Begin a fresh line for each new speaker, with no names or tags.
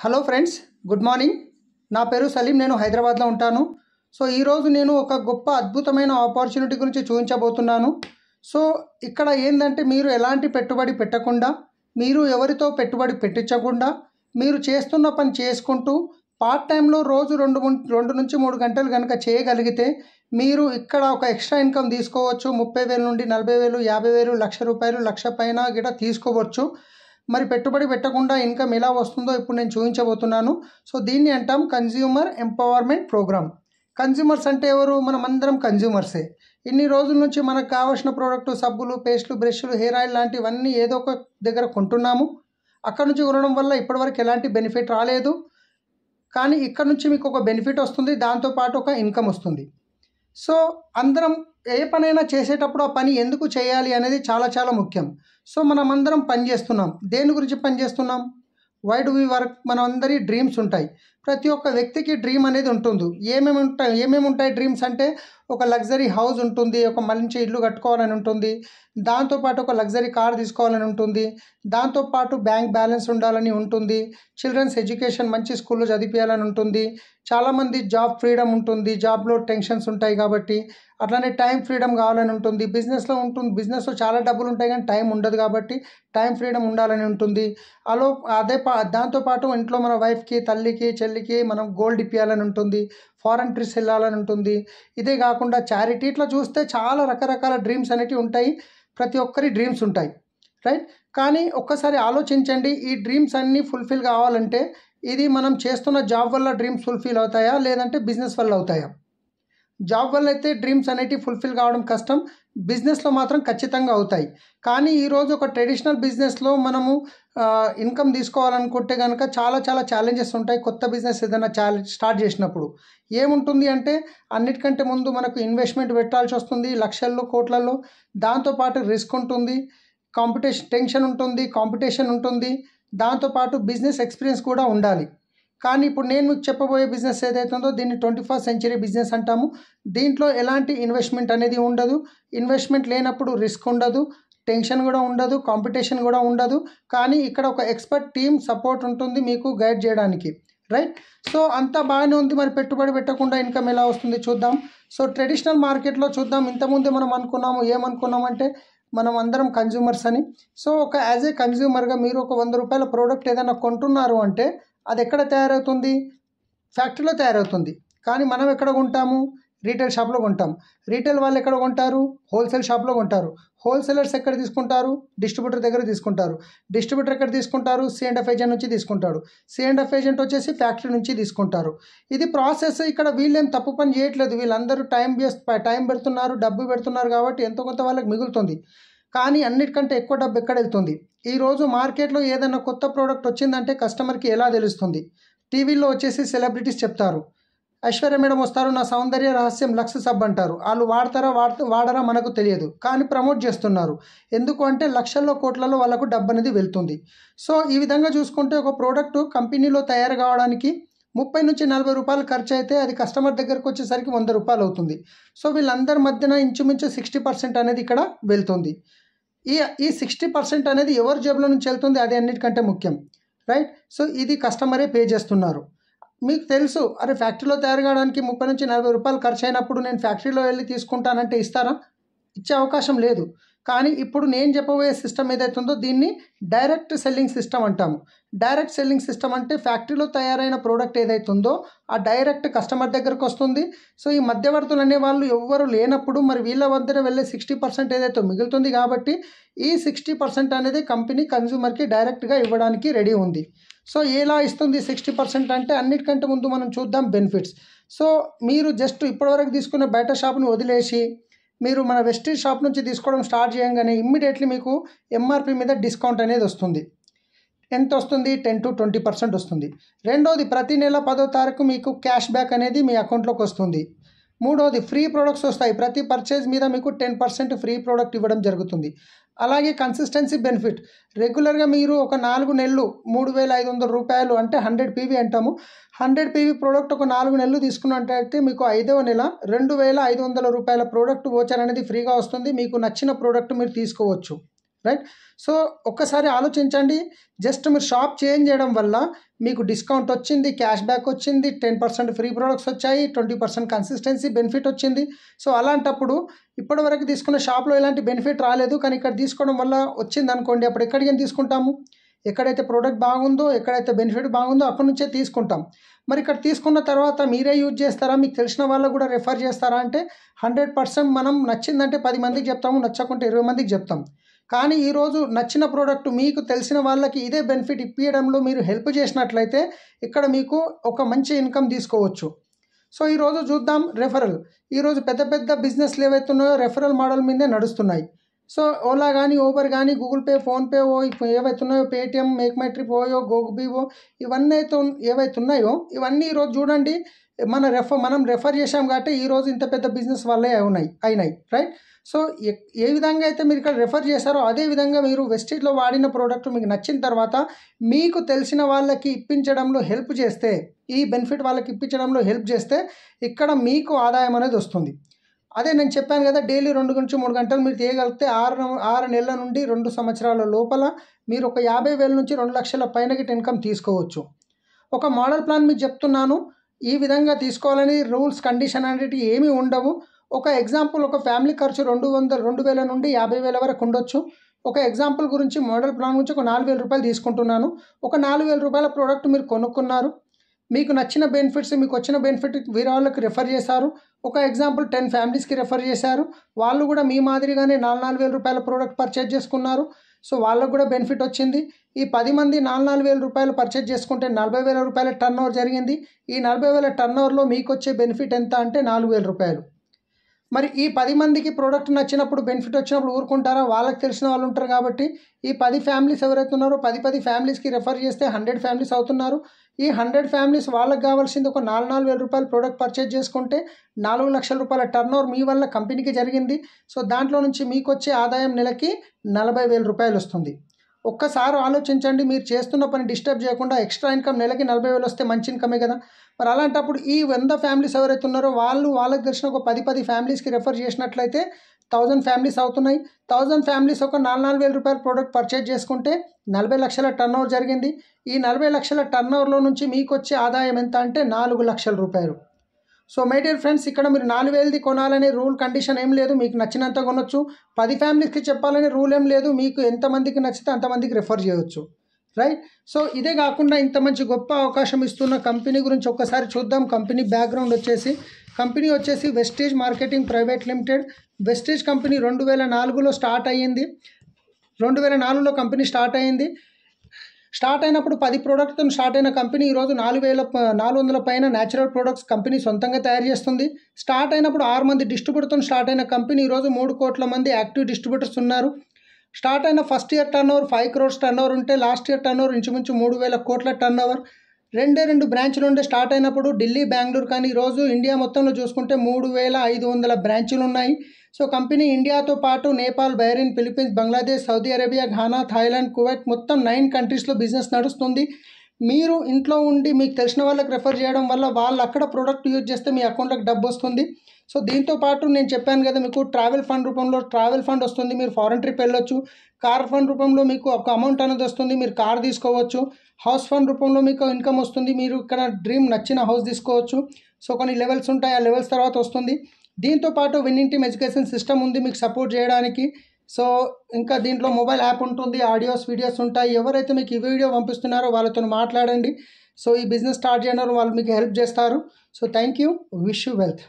hello friends good morning నా పేరు సలీం నేను హైదరాబాద్లో ఉంటాను సో ఈరోజు నేను ఒక గొప్ప అద్భుతమైన ఆపర్చునిటీ గురించి చూపించబోతున్నాను సో ఇక్కడ ఏంటంటే మీరు ఎలాంటి పెట్టుబడి పెట్టకుండా మీరు ఎవరితో పెట్టుబడి పెట్టించకుండా మీరు చేస్తున్న పని చేసుకుంటూ పార్ట్ టైంలో రోజు రెండు రెండు నుంచి మూడు గంటలు కనుక చేయగలిగితే మీరు ఇక్కడ ఒక ఎక్స్ట్రా ఇన్కమ్ తీసుకోవచ్చు ముప్పై వేల నుండి నలభై వేలు యాభై వేలు లక్ష రూపాయలు లక్ష పైన గిట తీసుకోవచ్చు మరి పెట్టుబడి పెట్టకుండా ఇన్కమ్ ఎలా వస్తుందో ఇప్పుడు నేను చూపించబోతున్నాను సో దీన్ని అంటాం కన్జ్యూమర్ ఎంపవర్మెంట్ ప్రోగ్రామ్ కన్జ్యూమర్స్ అంటే ఎవరు మనం అందరం కన్జ్యూమర్సే ఇన్ని రోజుల నుంచి మనకు కావాల్సిన ప్రోడక్ట్ సబ్బులు పేస్ట్లు బ్రష్లు హెయిర్ ఆయిల్ లాంటివన్నీ ఏదో ఒక దగ్గర కొంటున్నాము అక్కడ నుంచి కొనడం వల్ల ఇప్పటివరకు ఎలాంటి బెనిఫిట్ రాలేదు కానీ ఇక్కడ నుంచి మీకు ఒక బెనిఫిట్ వస్తుంది దాంతోపాటు ఒక ఇన్కమ్ వస్తుంది సో అందరం ఏ పనైనా చేసేటప్పుడు ఆ పని ఎందుకు చేయాలి అనేది చాలా చాలా ముఖ్యం సో మనం అందరం పని చేస్తున్నాం దేని గురించి పని చేస్తున్నాం వై డు వి వర్క్ మన అందరి డ్రీమ్స్ ఉంటాయి ప్రతి ఒక్క వ్యక్తికి డ్రీమ్ అనేది ఉంటుంది ఏమేమి ఉంటాయి ఏమేమి ఉంటాయి డ్రీమ్స్ అంటే ఒక లగ్జరీ హౌస్ ఉంటుంది ఒక మంచి ఇల్లు కట్టుకోవాలని ఉంటుంది దాంతోపాటు ఒక లగ్జరీ కార్ తీసుకోవాలని ఉంటుంది దాంతోపాటు బ్యాంక్ బ్యాలెన్స్ ఉండాలని ఉంటుంది చిల్డ్రన్స్ ఎడ్యుకేషన్ మంచి స్కూల్లో చదివేయాలని ఉంటుంది చాలామంది జాబ్ ఫ్రీడమ్ ఉంటుంది జాబ్లో టెన్షన్స్ ఉంటాయి కాబట్టి అట్లానే టైం ఫ్రీడమ్ కావాలని ఉంటుంది బిజినెస్లో ఉంటుంది బిజినెస్లో చాలా డబ్బులు ఉంటాయి కానీ టైం ఉండదు కాబట్టి టైం ఫ్రీడమ్ ఉండాలని ఉంటుంది అలో అదే పా దాంతోపాటు ఇంట్లో మన వైఫ్కి తల్లికి చెల్లి వెళ్ళి మనం గోల్డ్ ఇప్పియాలని ఉంటుంది ఫారెన్ ట్రిప్స్ వెళ్ళాలని ఉంటుంది ఇదే కాకుండా చారిటీ ఇట్లా చూస్తే చాలా రకరకాల డ్రీమ్స్ అనేటివి ఉంటాయి ప్రతి ఒక్కరి డ్రీమ్స్ ఉంటాయి రైట్ కానీ ఒక్కసారి ఆలోచించండి ఈ డ్రీమ్స్ అన్నీ ఫుల్ఫిల్ కావాలంటే ఇది మనం చేస్తున్న జాబ్ వల్ల డ్రీమ్స్ ఫుల్ఫిల్ అవుతాయా లేదంటే బిజినెస్ వల్ల అవుతాయా జాబ్ వల్ల అయితే డ్రీమ్స్ అనేటివి ఫుల్ఫిల్ కావడం కష్టం బిజినెస్లో మాత్రం ఖచ్చితంగా అవుతాయి కానీ ఈరోజు ఒక ట్రెడిషనల్ బిజినెస్లో మనము ఇన్కమ్ తీసుకోవాలనుకుంటే కనుక చాలా చాలా ఛాలెంజెస్ ఉంటాయి కొత్త బిజినెస్ ఏదైనా ఛాలెంజ్ స్టార్ట్ చేసినప్పుడు ఏముంటుంది అంటే అన్నిటికంటే ముందు మనకు ఇన్వెస్ట్మెంట్ పెట్టాల్సి వస్తుంది లక్షల్లో కోట్లలో దాంతోపాటు రిస్క్ ఉంటుంది కాంపిటీషన్ టెన్షన్ ఉంటుంది కాంపిటీషన్ ఉంటుంది దాంతోపాటు బిజినెస్ ఎక్స్పీరియన్స్ కూడా ఉండాలి కానీ ఇప్పుడు నేను మీకు చెప్పబోయే బిజినెస్ ఏదైతుందో దీన్ని ట్వంటీ ఫస్ట్ సెంచరీ బిజినెస్ అంటాము దీంట్లో ఎలాంటి ఇన్వెస్ట్మెంట్ అనేది ఉండదు ఇన్వెస్ట్మెంట్ లేనప్పుడు రిస్క్ ఉండదు టెన్షన్ కూడా ఉండదు కాంపిటీషన్ కూడా ఉండదు కానీ ఇక్కడ ఒక ఎక్స్పర్ట్ టీమ్ సపోర్ట్ ఉంటుంది మీకు గైడ్ చేయడానికి రైట్ సో అంతా బాగానే ఉంది మరి పెట్టుబడి పెట్టకుండా ఇన్కమ్ ఎలా వస్తుంది చూద్దాం సో ట్రెడిషనల్ మార్కెట్లో చూద్దాం ఇంతకుముందే మనం అనుకున్నాము ఏమనుకున్నామంటే మనం అందరం కన్జ్యూమర్స్ అని సో ఒక యాజ్ ఏ కన్జ్యూమర్గా మీరు ఒక వంద రూపాయల ప్రోడక్ట్ ఏదైనా కొంటున్నారు అంటే అది ఎక్కడ తయారవుతుంది ఫ్యాక్టరీలో తయారవుతుంది కానీ మనం ఎక్కడ కొంటాము రీటైల్ షాప్లో కొంటాం రీటైల్ వాళ్ళు ఎక్కడ కొంటారు హోల్సేల్ షాప్లో కొంటారు హోల్సేలర్స్ ఎక్కడ తీసుకుంటారు డిస్ట్రిబ్యూటర్ దగ్గర తీసుకుంటారు డిస్ట్రిబ్యూటర్ ఎక్కడ తీసుకుంటారు సి అండ్ ఎఫ్ ఏజెంట్ నుంచి తీసుకుంటాడు సి అండ్ ఎఫ్ ఏజెంట్ వచ్చేసి ఫ్యాక్టరీ నుంచి తీసుకుంటారు ఇది ప్రాసెస్ ఇక్కడ వీళ్ళేం తప్పు పని చేయట్లేదు వీళ్ళందరూ టైం వేస్ట్ టైం పెడుతున్నారు డబ్బు పెడుతున్నారు కాబట్టి ఎంతో కొంత వాళ్ళకి మిగులుతుంది కానీ అన్నిటికంటే ఎక్కువ డబ్బు ఎక్కడ వెళ్తుంది ఈరోజు మార్కెట్లో ఏదైనా కొత్త ప్రోడక్ట్ వచ్చిందంటే కస్టమర్కి ఎలా తెలుస్తుంది టీవీలో వచ్చేసి సెలబ్రిటీస్ చెప్తారు ఐశ్వర్య మేడం వస్తారు నా సౌందర్య రహస్యం లక్స్ సబ్ అంటారు వాళ్ళు వాడతారా వాడత వాడరా మనకు తెలియదు కానీ ప్రమోట్ చేస్తున్నారు ఎందుకు అంటే లక్షల్లో కోట్లలో వాళ్ళకు డబ్బు అనేది వెళ్తుంది సో ఈ విధంగా చూసుకుంటే ఒక ప్రోడక్ట్ కంపెనీలో తయారు కావడానికి ముప్పై నుంచి నలభై రూపాయలు ఖర్చు అయితే అది కస్టమర్ దగ్గరకు వచ్చేసరికి వంద రూపాయలు అవుతుంది సో వీళ్ళందరి మధ్యన ఇంచుమించు సిక్స్టీ పర్సెంట్ అనేది ఇక్కడ వెళ్తుంది ఈ ఈ సిక్స్టీ పర్సెంట్ అనేది ఎవరి జేబులో నుంచి వెళ్తుంది అది అన్నిటికంటే ముఖ్యం రైట్ సో ఇది కస్టమరే పే చేస్తున్నారు మీకు తెలుసు అరే ఫ్యాక్టరీలో తయారు కావడానికి ముప్పై నుంచి నలభై రూపాయలు ఖర్చు అయినప్పుడు నేను ఫ్యాక్టరీలో వెళ్ళి తీసుకుంటానంటే ఇస్తారా ఇచ్చే అవకాశం లేదు కానీ ఇప్పుడు నేను చెప్పబోయే సిస్టమ్ ఏదైతే ఉందో దీన్ని డైరెక్ట్ సెల్లింగ్ సిస్టమ్ అంటాము డైరెక్ట్ సెల్లింగ్ సిస్టమ్ అంటే ఫ్యాక్టరీలో తయారైన ప్రోడక్ట్ ఏదైతే ఉందో ఆ డైరెక్ట్ కస్టమర్ దగ్గరకు వస్తుంది సో ఈ మధ్యవర్తులు అనే వాళ్ళు ఎవ్వరు లేనప్పుడు మరి వీళ్ళ వద్దన వెళ్ళే సిక్స్టీ పర్సెంట్ ఏదైతే మిగులుతుంది కాబట్టి ఈ సిక్స్టీ పర్సెంట్ అనేది కంపెనీ కన్జ్యూమర్కి డైరెక్ట్గా ఇవ్వడానికి రెడీ ఉంది సో ఎలా ఇస్తుంది సిక్స్టీ పర్సెంట్ అంటే అన్నిటికంటే ముందు మనం చూద్దాం బెనిఫిట్స్ సో మీరు జస్ట్ ఇప్పటివరకు తీసుకున్న బయట షాప్ని వదిలేసి మీరు మన వెస్టీ షాప్ నుంచి తీసుకోవడం స్టార్ట్ చేయగానే ఇమ్మీడియట్లీ మీకు ఎంఆర్పి మీద డిస్కౌంట్ అనేది వస్తుంది ఎంత వస్తుంది టెన్ టు ట్వంటీ పర్సెంట్ వస్తుంది రెండోది ప్రతి నెల పదో తారీఖు మీకు క్యాష్ బ్యాక్ అనేది మీ అకౌంట్లోకి వస్తుంది మూడోది ఫ్రీ ప్రోడక్ట్స్ వస్తాయి ప్రతి పర్చేజ్ మీద మీకు టెన్ పర్సెంట్ ఫ్రీ ప్రోడక్ట్ ఇవ్వడం జరుగుతుంది అలాగే కన్సిస్టెన్సీ బెనిఫిట్ రెగ్యులర్గా మీరు ఒక నాలుగు నెలలు మూడు వేల ఐదు వందల రూపాయలు అంటే హండ్రెడ్ పీవీ అంటాము హండ్రెడ్ పీవీ ప్రోడక్ట్ ఒక నాలుగు నెలలు తీసుకున్నట్టయితే మీకు ఐదవ నెల రెండు వేల ఐదు వందల రూపాయల ప్రోడక్ట్ ఓచర్ అనేది ఫ్రీగా వస్తుంది మీకు నచ్చిన ప్రోడక్ట్ మీరు తీసుకోవచ్చు రైట్ సో ఒక్కసారి ఆలోచించండి జస్ట్ మీరు షాప్ చేంజ్ చేయడం వల్ల మీకు డిస్కౌంట్ వచ్చింది క్యాష్ బ్యాక్ వచ్చింది టెన్ పర్సెంట్ ఫ్రీ ప్రోడక్ట్స్ వచ్చాయి ట్వంటీ పర్సెంట్ కన్సిస్టెన్సీ బెనిఫిట్ వచ్చింది సో అలాంటప్పుడు ఇప్పటివరకు తీసుకున్న షాప్లో ఎలాంటి బెనిఫిట్ రాలేదు కానీ ఇక్కడ తీసుకోవడం వల్ల వచ్చింది అనుకోండి అప్పుడు ఎక్కడికి తీసుకుంటాము ఎక్కడైతే ప్రోడక్ట్ బాగుందో ఎక్కడైతే బెనిఫిట్ బాగుందో అక్కడి నుంచే తీసుకుంటాం మరి ఇక్కడ తీసుకున్న తర్వాత మీరే యూజ్ చేస్తారా మీకు తెలిసిన వాళ్ళు కూడా రిఫర్ చేస్తారా అంటే హండ్రెడ్ పర్సెంట్ మనం నచ్చిందంటే పది మందికి చెప్తాము నచ్చకుంటే ఇరవై మందికి చెప్తాం కానీ ఈరోజు నచ్చిన ప్రోడక్ట్ మీకు తెలిసిన వాళ్ళకి ఇదే బెనిఫిట్ ఇప్పించడంలో మీరు హెల్ప్ చేసినట్లయితే ఇక్కడ మీకు ఒక మంచి ఇన్కమ్ తీసుకోవచ్చు సో ఈరోజు చూద్దాం రెఫరల్ ఈరోజు పెద్ద పెద్ద బిజినెస్లు ఏవైతున్నాయో రెఫరల్ మోడల్ మీదే నడుస్తున్నాయి సో ఓలా కానీ ఊబర్ కానీ గూగుల్ పే ఫోన్పే ఓ ఏవైతే ఉన్నాయో Paytm MakeMyTrip OYO Goibibo ఇవన్నీ అయితే ఏవైతే ఉన్నాయో ఇవన్నీ ఈరోజు చూడండి మన రెఫర్ మనం రెఫర్ చేశాం కాబట్టి ఈరోజు ఇంత పెద్ద బిజినెస్ వల్లే ఉన్నాయి అయినాయి రైట్ సో ఏ విధంగా అయితే మీరు ఇక్కడ రెఫర్ చేశారో అదే విధంగా మీరు వెస్టీట్లో వాడిన ప్రోడక్ట్ మీకు నచ్చిన తర్వాత మీకు తెలిసిన వాళ్ళకి ఇప్పించడంలో హెల్ప్ చేస్తే ఈ బెనిఫిట్ వాళ్ళకి ఇప్పించడంలో హెల్ప్ చేస్తే ఇక్కడ మీకు ఆదాయం అనేది వస్తుంది అదే నేను చెప్పాను కదా డైలీ రెండు నుంచి మూడు గంటలు మీరు తీయగలిగితే ఆరు ఆరు నెలల నుండి రెండు సంవత్సరాల లోపల మీరు ఒక యాభై వేల నుంచి రెండు లక్షల పైన గిట్ ఇన్కమ్ తీసుకోవచ్చు ఒక మోడల్ ప్లాన్ మీకు చెప్తున్నాను ఈ విధంగా తీసుకోవాలని రూల్స్ కండిషన్ అనేటివి ఏమీ ఉండవు ఒక ఎగ్జాంపుల్ ఒక ఫ్యామిలీ ఖర్చు రెండు వందల రెండు వేల నుండి యాభై వేల వరకు ఉండొచ్చు ఒక ఎగ్జాంపుల్ గురించి మోడల్ ప్లాన్ గురించి ఒక నాలుగు వేల రూపాయలు తీసుకుంటున్నాను ఒక నాలుగు వేల రూపాయల ప్రోడక్ట్ మీరు కొనుక్కున్నారు మీకు నచ్చిన బెనిఫిట్స్ మీకు వచ్చిన బెనిఫిట్ వేరే వాళ్ళకి రిఫర్ చేశారు ఒక ఎగ్జాంపుల్ టెన్ ఫ్యామిలీస్కి రిఫర్ చేశారు వాళ్ళు కూడా మీ మాదిరిగానే నాలుగు నాలుగు వేల రూపాయల ప్రోడక్ట్ పర్చేజ్ చేసుకున్నారు సో వాళ్ళకు కూడా బెనిఫిట్ వచ్చింది ఈ పది మంది నాలుగు నాలుగు వేల రూపాయలు పర్చేజ్ చేసుకుంటే నలభై వేల రూపాయల టర్న్ ఓవర్ జరిగింది ఈ నలభై వేల టర్న్ ఓవర్లో మీకు వచ్చే బెనిఫిట్ ఎంత అంటే నాలుగు వేల రూపాయలు మరి ఈ పది మందికి ప్రోడక్ట్ నచ్చినప్పుడు బెనిఫిట్ వచ్చినప్పుడు ఊరుకుంటారా వాళ్ళకి తెలిసిన వాళ్ళు ఉంటారు కాబట్టి ఈ పది ఫ్యామిలీస్ ఎవరైతే ఉన్నారో పది పది ఫ్యామిలీస్కి రిఫర్ చేస్తే హండ్రెడ్ ఫ్యామిలీస్ అవుతున్నారు ఈ హండ్రెడ్ ఫ్యామిలీస్ వాళ్ళకి కావాల్సింది ఒక నాలుగు నాలుగు వేల రూపాయలు ప్రోడక్ట్ పర్చేజ్ చేసుకుంటే నాలుగు లక్షల రూపాయల టర్న్ ఓవర్ మీ వల్ల కంపెనీకి జరిగింది సో దాంట్లో నుంచి మీకు వచ్చే ఆదాయం నెలకి నలభై వేల రూపాయలు వస్తుంది ఒక్కసారి ఆలోచించండి మీరు చేస్తున్న పని డిస్టర్బ్ చేయకుండా ఎక్స్ట్రా ఇన్కమ్ నెలకి నలభై వేలు వస్తే మంచి ఇన్కమే కదా మరి అలాంటప్పుడు ఈ వంద ఫ్యామిలీస్ ఎవరైతే ఉన్నారో వాళ్ళు వాళ్ళకి తెలిసిన ఒక పది పది ఫ్యామిలీస్కి రెఫర్ చేసినట్లయితే థౌజండ్ ఫ్యామిలీస్ అవుతున్నాయి థౌజండ్ ఫ్యామిలీస్ ఒక నాలుగు నాలుగు వేల రూపాయల ప్రోడక్ట్ పర్చేజ్ చేసుకుంటే నలభై లక్షల టర్న్ జరిగింది ఈ నలభై లక్షల టర్న్ నుంచి మీకు వచ్చే ఆదాయం ఎంత అంటే నాలుగు లక్షల రూపాయలు సో మై డియర్ ఫ్రెండ్స్ ఇక్కడ మీరు నాలుగు వేలది కొనాలనే రూల్ కండిషన్ ఏం లేదు మీకు నచ్చినంత కొనొచ్చు పది ఫ్యామిలీస్కి చెప్పాలనే రూల్ ఏం లేదు మీకు ఎంతమందికి నచ్చితే అంతమందికి రిఫర్ చేయవచ్చు రైట్ సో ఇదే కాకుండా ఇంత మంచి గొప్ప అవకాశం ఇస్తున్న కంపెనీ గురించి ఒక్కసారి చూద్దాం కంపెనీ బ్యాక్గ్రౌండ్ వచ్చేసి కంపెనీ వచ్చేసి Vestige marketing private limited Vestige company రెండు వేల నాలుగులో స్టార్ట్ అయ్యింది రెండు వేల నాలుగులో కంపెనీ స్టార్ట్ అయ్యింది స్టార్ట్ అయినప్పుడు పది ప్రోడక్ట్తో స్టార్ట్ అయిన కంపెనీ ఈరోజు నాలుగు వేల నాలుగు వందల పైన న్యాచురల్ ప్రోడక్ట్స్ కంపెనీ సొంతంగా తయారు చేస్తుంది స్టార్ట్ అయినప్పుడు ఆరు మంది డిస్ట్రిబ్యూటర్తో స్టార్ట్ అయిన కంపెనీ ఈరోజు మూడు కోట్ల మంది యాక్టివ్ డిస్ట్రిబ్యూటర్స్ ఉన్నారు స్టార్ట్ అయిన first year turnover five crores turnover ఉంటే లాస్ట్ ఇయర్ టర్న్ ఓవర్ ఇంచుమించు మూడు వేల కోట్ల టర్న్ ఓవర్ రెండే రెండు బ్రాంచ్లు ఉండే స్టార్ట్ అయినప్పుడు ఢిల్లీ బెంగళూరు కానీ ఈరోజు ఇండియా మొత్తంలో చూసుకుంటే మూడు వేల ఐదు వందల బ్రాంచ్లు ఉన్నాయి సో కంపెనీ ఇండియాతో పాటు Nepal Bahrain Philippines Bangladesh Saudi Arabia Ghana Thailand Kuwait మొత్తం నైన్ కంట్రీస్లో బిజినెస్ నడుస్తుంది మీరు ఇంట్లో ఉండి మీకు తెలిసిన వాళ్ళకి రెఫర్ చేయడం వల్ల వాళ్ళు అక్కడ ప్రోడక్ట్ యూజ్ చేస్తే మీ అకౌంట్లోకి డబ్బు వస్తుంది సో దీంతో పాటు నేను చెప్పాను కదా మీకు ట్రావెల్ ఫండ్ రూపంలో ట్రావెల్ ఫండ్ వస్తుంది మీరు ఫారెన్ ట్రిప్ వెళ్ళొచ్చు కార్ ఫండ్ రూపంలో మీకు ఒక అమౌంట్ అనేది వస్తుంది మీరు కార్ తీసుకోవచ్చు హౌస్ ఫండ్ రూపంలో మీకు ఇన్కమ్ వస్తుంది మీరు ఇక్కడ డ్రీమ్ నచ్చిన హౌస్ తీసుకోవచ్చు సో కొన్ని లెవెల్స్ ఉంటాయి ఆ లెవెల్స్ తర్వాత వస్తుంది దీంతో పాటు విన్నింగ్ టీమ్ ఎడ్యుకేషన్ సిస్టమ్ ఉంది మీకు సపోర్ట్ చేయడానికి సో ఇంకా దీంట్లో మొబైల్ యాప్ ఉంటుంది ఆడియోస్ వీడియోస్ ఉంటాయి ఎవరైతే మీకు ఈ వీడియో పంపిస్తున్నారో వాళ్ళతో మాట్లాడండి సో ఈ బిజినెస్ స్టార్ట్ చేయడం వాళ్ళు మీకు హెల్ప్ చేస్తారు so thank you wish you wealth